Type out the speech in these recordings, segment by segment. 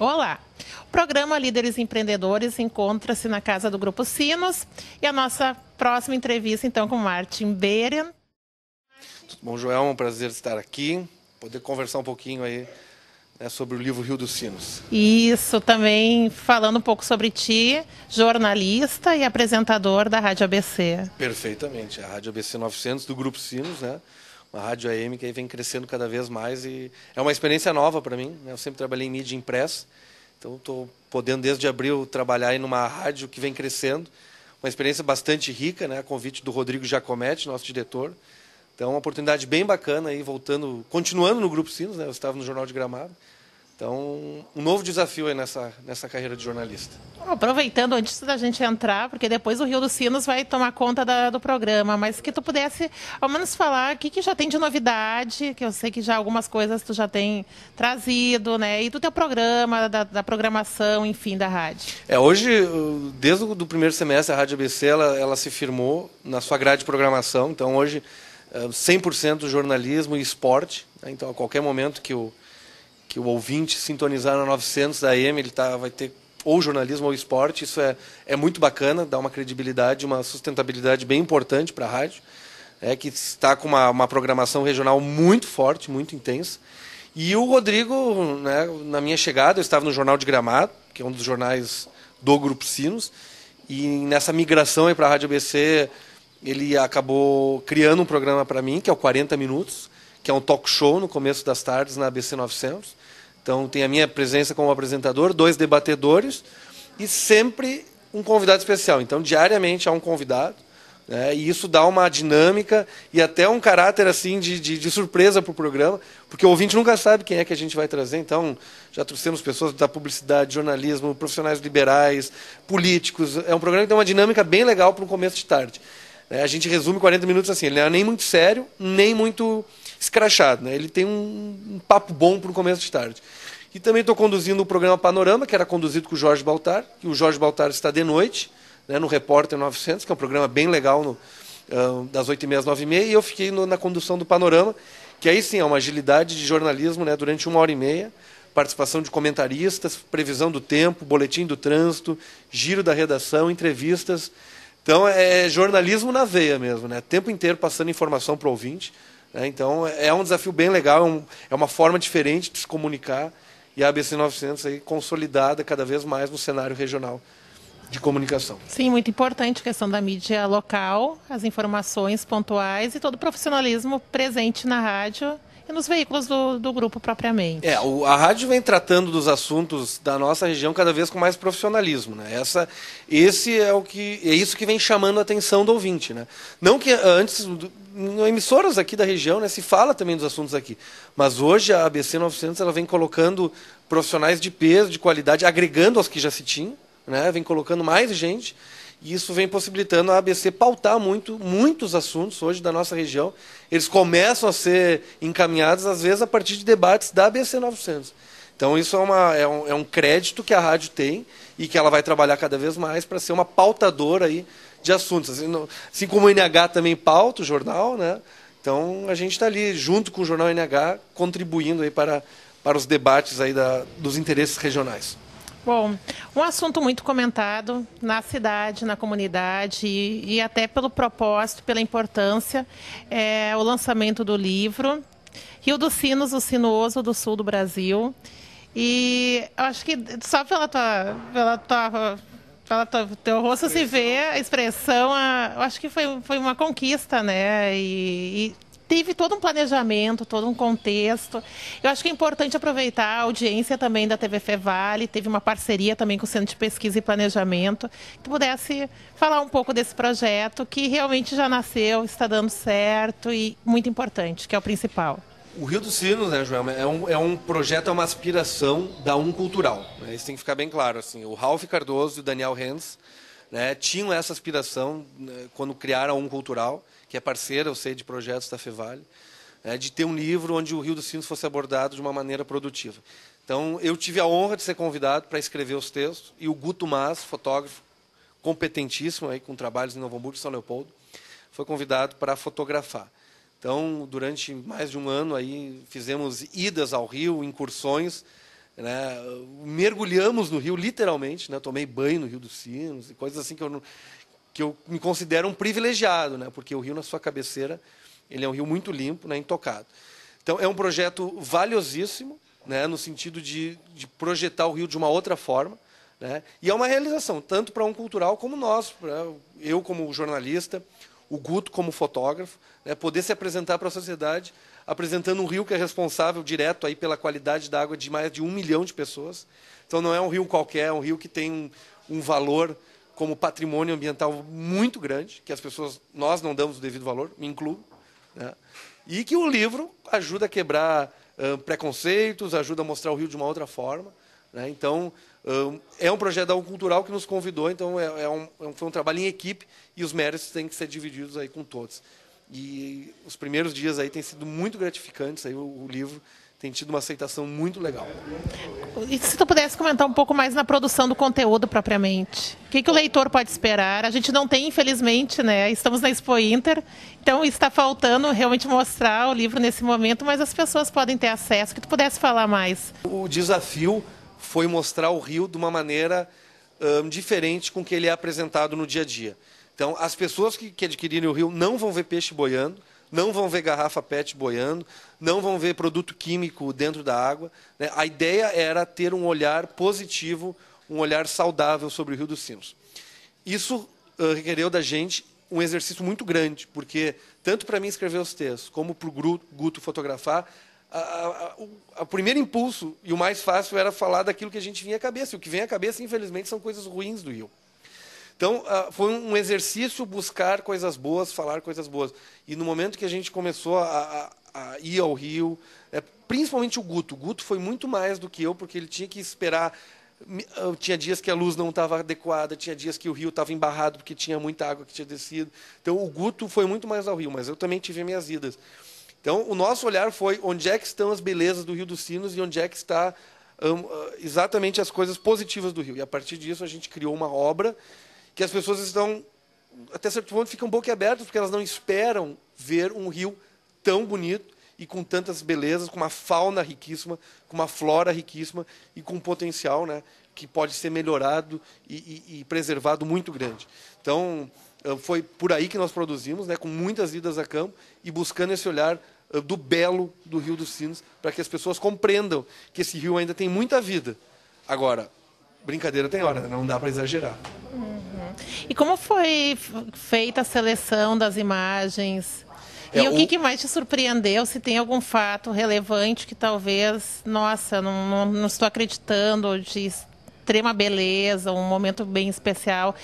Olá! O programa Líderes Empreendedores encontra-se na casa do Grupo Sinos e a nossa próxima entrevista, então, com Martin Beren. Tudo bom, Joel? É um prazer estar aqui, poder conversar um pouquinho aí né, sobre o livro Rio dos Sinos. Isso, também falando um pouco sobre ti, jornalista e apresentador da Rádio ABC. Perfeitamente, a Rádio ABC 900 do Grupo Sinos, né? uma rádio AM que aí vem crescendo cada vez mais e é uma experiência nova para mim. Né? Eu sempre trabalhei em mídia impressa, então estou podendo desde abril trabalhar em uma rádio que vem crescendo, uma experiência bastante rica, né? A convite do Rodrigo Jacometti, nosso diretor. Então, uma oportunidade bem bacana aí voltando, continuando no Grupo Sinos, né? Eu estava no Jornal de Gramado, então, um novo desafio aí nessa, nessa carreira de jornalista. Aproveitando antes da gente entrar, porque depois o Rio dos Sinos vai tomar conta da, do programa, mas que tu pudesse ao menos falar o que, que já tem de novidade, que eu sei que já algumas coisas tu já tem trazido, né? E do teu programa, da, da programação, enfim, da rádio. É, hoje, desde o do primeiro semestre, a Rádio ABC, ela, ela se firmou na sua grade de programação, então hoje 100% eh, jornalismo e esporte, né? então a qualquer momento que o que o ouvinte sintonizar na 900 da AM, ele tá, vai ter ou jornalismo ou esporte, isso é, é muito bacana, dá uma credibilidade, uma sustentabilidade bem importante para a rádio, é, que está com uma, uma programação regional muito forte, muito intensa. E o Rodrigo, né, na minha chegada, eu estava no Jornal de Gramado, que é um dos jornais do Grupo Sinos, e nessa migração para a Rádio ABC, ele acabou criando um programa para mim, que é o 40 Minutos, que é um talk show no começo das tardes na ABC 900. Então tem a minha presença como apresentador, dois debatedores e sempre um convidado especial. Então diariamente há um convidado. Né, e isso dá uma dinâmica e até um caráter assim de, de, de surpresa para o programa, porque o ouvinte nunca sabe quem é que a gente vai trazer. Então, já trouxemos pessoas da publicidade, jornalismo, profissionais liberais, políticos. É um programa que tem uma dinâmica bem legal para um começo de tarde. É, a gente resume 40 minutos assim, ele não é nem muito sério, nem muito escrachado, né? Ele tem um, um papo bom para o começo de tarde. E também estou conduzindo o programa Panorama, que era conduzido com o Jorge Baltar, que o Jorge Baltar está de noite, né, no Repórter 900, que é um programa bem legal, no, uh, das 8h30 às 9h30, e eu fiquei no, na condução do Panorama, que aí sim é uma agilidade de jornalismo né, durante uma hora e meia, participação de comentaristas, previsão do tempo, boletim do trânsito, giro da redação, entrevistas. Então é jornalismo na veia mesmo, né? tempo inteiro passando informação para o ouvinte. Né? Então, é, é um desafio bem legal, é, é uma forma diferente de se comunicar e a ABC 900 aí consolidada cada vez mais no cenário regional de comunicação. Sim, muito importante a questão da mídia local, as informações pontuais e todo o profissionalismo presente na rádio é nos veículos do, do grupo propriamente. É, o, a rádio vem tratando dos assuntos da nossa região cada vez com mais profissionalismo, né? Essa, esse é o que é isso que vem chamando a atenção do ouvinte, né? Não que ah, antes emissoras aqui da região, né, se fala também dos assuntos aqui, mas hoje a ABC 900 ela vem colocando profissionais de peso, de qualidade, agregando aos que já se tinham, né? Vem colocando mais gente e isso vem possibilitando a ABC pautar muito, muitos assuntos hoje da nossa região. Eles começam a ser encaminhados, às vezes, a partir de debates da ABC 900. Então, isso é, uma, é, um, é um crédito que a rádio tem e que ela vai trabalhar cada vez mais para ser uma pautadora aí de assuntos. Assim, assim como o NH também pauta o jornal, né? Então, a gente está ali, junto com o jornal NH, contribuindo aí para, para os debates aí da, dos interesses regionais. Bom, um assunto muito comentado na cidade, na comunidade e, e até pelo propósito, pela importância, é o lançamento do livro Rio dos Sinos, o Sinuoso do Sul do Brasil. E eu acho que só pela tua, pela tua pela tua, teu rosto se vê a expressão, a, eu acho que foi, foi uma conquista, né? e, e teve todo um planejamento, todo um contexto. Eu acho que é importante aproveitar a audiência também da TV Fevale, teve uma parceria também com o Centro de Pesquisa e Planejamento, que pudesse falar um pouco desse projeto que realmente já nasceu, está dando certo e muito importante, que é o principal. O Rio dos Sinos, né, Joelma, é um, é um projeto, é uma aspiração da Um Cultural. Né? Isso tem que ficar bem claro. Assim, o Ralph Cardoso e o Daniel Hens né, tinham essa aspiração né, quando criaram a Um Cultural, que é parceira, eu sei, de projetos da Fevale, né, de ter um livro onde o Rio dos Sinos fosse abordado de uma maneira produtiva. Então, eu tive a honra de ser convidado para escrever os textos, e o Guto Mas, fotógrafo competentíssimo, aí, com trabalhos em Novo Hamburgo e São Leopoldo, foi convidado para fotografar. Então, durante mais de um ano, aí, fizemos idas ao Rio, incursões, né? Mergulhamos no rio, literalmente. Né? Tomei banho no Rio dos Sinos e coisas assim que eu, que eu me considero um privilegiado, né? porque o rio na sua cabeceira ele é um rio muito limpo, né? intocado. Então, é um projeto valiosíssimo, né? no sentido de, de projetar o rio de uma outra forma. Né? E é uma realização, tanto para um cultural como nós, eu como jornalista, o Guto como fotógrafo, né? poder se apresentar para a sociedade apresentando um rio que é responsável direto aí pela qualidade da água de mais de um milhão de pessoas. Então não é um rio qualquer, é um rio que tem um, um valor como patrimônio ambiental muito grande, que as pessoas, nós não damos o devido valor, me incluo. Né? E que o livro ajuda a quebrar hum, preconceitos, ajuda a mostrar o Rio de uma outra forma. Né? Então, hum, é um projeto da U Cultural que nos convidou, então é, é, é um, foi um trabalho em equipe e os méritos têm que ser divididos aí com todos. E os primeiros dias aí têm sido muito gratificantes, aí o, o livro tem tido uma aceitação muito legal. E se tu pudesse comentar um pouco mais na produção do conteúdo propriamente? O que, que o leitor pode esperar? A gente não tem, infelizmente, né? Estamos na Expo Inter, então está faltando realmente mostrar o livro nesse momento, mas as pessoas podem ter acesso. Que tu pudesse falar mais? O desafio foi mostrar o Rio de uma maneira hum, diferente com que ele é apresentado no dia a dia. Então, as pessoas que, que adquirirem o rio não vão ver peixe boiando, não vão ver garrafa PET boiando, não vão ver produto químico dentro da água. Né? A ideia era ter um olhar positivo, um olhar saudável sobre o Rio dos Sinos. Isso uh, requereu da gente um exercício muito grande, porque tanto para mim escrever os textos, como para o Guto fotografar, o primeiro impulso e o mais fácil era falar daquilo que a gente vinha à cabeça. E o que vem à cabeça, infelizmente, são coisas ruins do Rio. Então, ah, foi um exercício buscar coisas boas, falar coisas boas. E no momento que a gente começou a, a, a ir ao Rio, é, principalmente o Guto. O Guto foi muito mais do que eu, porque ele tinha que esperar. Ah, tinha dias que a luz não estava adequada, tinha dias que o rio estava embarrado porque tinha muita água que tinha descido. Então, o Guto foi muito mais ao rio, mas eu também tive minhas idas. Então, o nosso olhar foi onde é que estão as belezas do Rio dos Sinos e onde é que está ah, exatamente as coisas positivas do rio. E a partir disso a gente criou uma obra que as pessoas estão, até certo ponto, ficam boquiabertas, porque elas não esperam ver um rio tão bonito e com tantas belezas, com uma fauna riquíssima, com uma flora riquíssima e com um potencial né, que pode ser melhorado e, e, e preservado muito grande. Então, eh, foi por aí que nós produzimos, né, com muitas idas a campo e buscando esse olhar eh, do belo do Rio dos Sinos, para que as pessoas compreendam que esse rio ainda tem muita vida. Agora, brincadeira tem hora, né, não dá para exagerar. E como foi feita a seleção das imagens? É, e o, que, que, mais te surpreendeu? Se tem algum fato relevante que talvez, nossa, não, não, não estou acreditando, de extrema beleza, um momento bem especial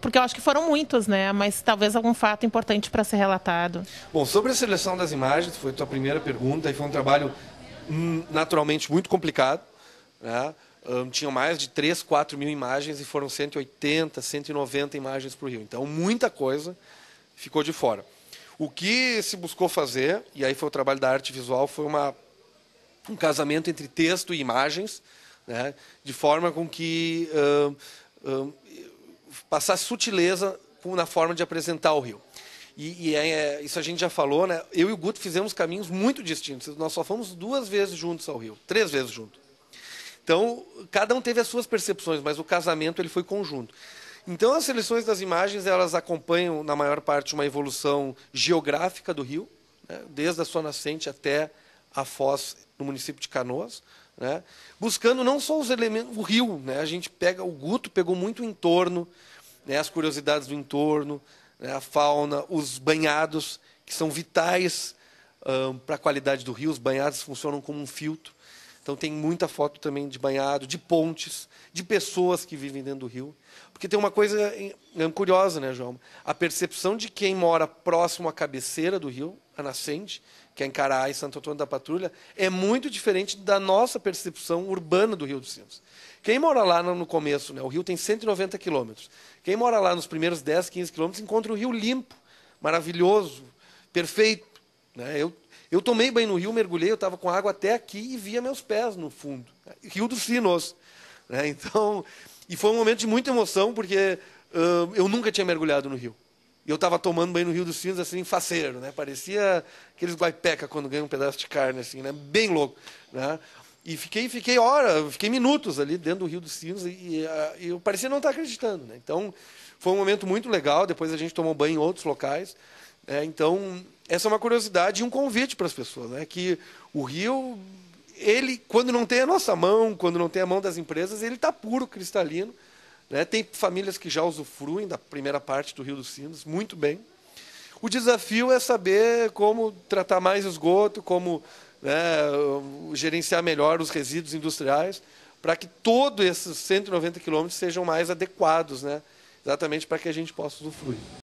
porque eu acho que foram muitos, né? Mas talvez algum fato importante para ser relatado. Bom, sobre a seleção das imagens, foi a tua primeira pergunta, e foi um trabalho hum, naturalmente muito complicado, né? um, tinham mais de 3, 4 mil imagens e foram 180, 190 imagens para o Rio. Então, muita coisa ficou de fora. O que se buscou fazer, e aí foi o trabalho da arte visual, foi uma, um casamento entre texto e imagens, né, de forma com que passasse sutileza na forma de apresentar o Rio. E, e é, é, isso a gente já falou, né? Eu e o Guto fizemos caminhos muito distintos. Nós só fomos duas vezes juntos ao Rio, três vezes juntos. Então, cada um teve as suas percepções, mas o casamento ele foi conjunto. Então, as seleções das imagens elas acompanham, na maior parte, uma evolução geográfica do rio, né? desde a sua nascente até a foz no município de Canoas, né? buscando não só os elementos, o rio, né? a gente pega, o Guto pegou muito o entorno, né? as curiosidades do entorno, né? a fauna, os banhados, que são vitais um, para a qualidade do rio, os banhados funcionam como um filtro. Então tem muita foto também de banhado, de pontes, de pessoas que vivem dentro do rio. Porque tem uma coisa é curiosa, né, João? A percepção de quem mora próximo à cabeceira do rio, a nascente, que é em Caraí, Santo Antônio da Patrulha, é muito diferente da nossa percepção urbana do Rio dos Sinos. Quem mora lá no começo, né, o rio tem 190 quilômetros. Quem mora lá nos primeiros 10, 15 quilômetros encontra o rio limpo, maravilhoso, perfeito né? Eu, eu tomei banho no rio, mergulhei, eu estava com água até aqui e via meus pés no fundo. Rio dos Sinos. Né? Então, e foi um momento de muita emoção, porque uh, eu nunca tinha mergulhado no rio. E eu estava tomando banho no Rio dos Sinos, assim, faceiro, né? Parecia aqueles guaipeca quando ganham um pedaço de carne, assim, né? Bem louco, né? E fiquei, fiquei hora, fiquei minutos ali dentro do Rio dos Sinos e, e, ah, e eu parecia não estar tá acreditando, né? Então, foi um momento muito legal. Depois a gente tomou banho em outros locais. Né? Então, essa é uma curiosidade e um convite para as pessoas, né? Que o Rio, ele, quando não tem a nossa mão, quando não tem a mão das empresas, ele está puro, cristalino. Né? Tem famílias que já usufruem da primeira parte do Rio dos Sinos, muito bem. O desafio é saber como tratar mais esgoto, como né, gerenciar melhor os resíduos industriais, para que todos esses 190 quilômetros sejam mais adequados, né? exatamente para que a gente possa usufruir.